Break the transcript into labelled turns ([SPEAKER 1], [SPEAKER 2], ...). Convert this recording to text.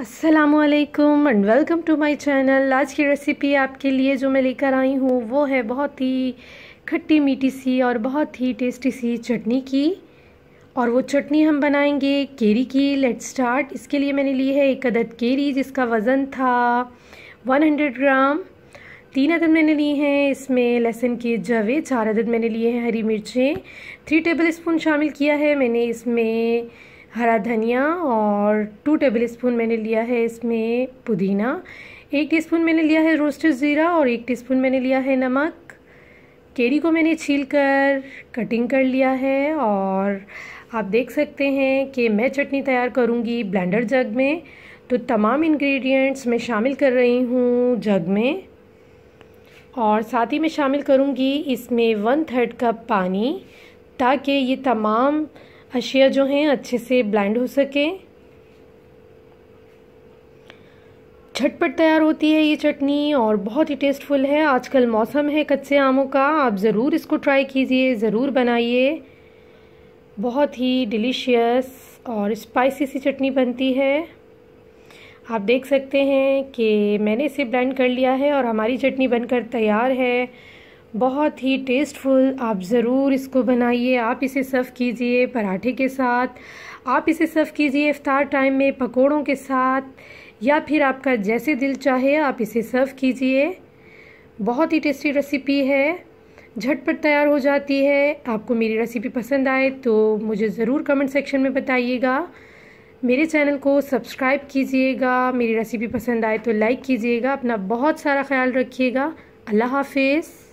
[SPEAKER 1] असलकम and welcome to my channel आज की रेसिपी आपके लिए जो मैं लेकर आई हूँ वो है बहुत ही खट्टी मीठी सी और बहुत ही टेस्टी सी चटनी की और वो चटनी हम बनाएंगे केरी की लेट स्टार्ट इसके लिए मैंने ली है एक अदद केरी जिसका वज़न था 100 ग्राम तीन अदद मैंने लिए हैं इसमें लहसुन के जवे चार अदद मैंने लिए हैं हरी मिर्चें थ्री टेबल स्पून शामिल किया है मैंने इसमें हरा धनिया और टू टेबल स्पून मैंने लिया है इसमें पुदीना एक टीस्पून मैंने लिया है रोस्टेड ज़ीरा और एक टीस्पून मैंने लिया है नमक केरी को मैंने छील कर कटिंग कर लिया है और आप देख सकते हैं कि मैं चटनी तैयार करूँगी ब्लेंडर जग में तो तमाम इंग्रेडिएंट्स मैं शामिल कर रही हूँ जग में और साथ ही मैं शामिल करूँगी इसमें वन थर्ड कप पानी ताकि ये तमाम अशिया जो हैं अच्छे से ब्लाइंड हो सके झटपट तैयार होती है ये चटनी और बहुत ही टेस्टफुल है आजकल मौसम है कच्चे आमों का आप ज़रूर इसको ट्राई कीजिए ज़रूर बनाइए बहुत ही डिलीशियस और स्पाइसी सी चटनी बनती है आप देख सकते हैं कि मैंने इसे ब्लेंड कर लिया है और हमारी चटनी बनकर तैयार है बहुत ही टेस्टफुल आप ज़रूर इसको बनाइए आप इसे सर्व कीजिए पराठे के साथ आप इसे सर्व कीजिए इफ़ार टाइम में पकोड़ों के साथ या फिर आपका जैसे दिल चाहे आप इसे सर्व कीजिए बहुत ही टेस्टी रेसिपी है झटपट तैयार हो जाती है आपको मेरी रेसिपी पसंद आए तो मुझे ज़रूर कमेंट सेक्शन में बताइएगा मेरे चैनल को सब्सक्राइब कीजिएगा मेरी रेसिपी पसंद आए तो लाइक कीजिएगा अपना बहुत सारा ख्याल रखिएगा अल्लाह हाफिज़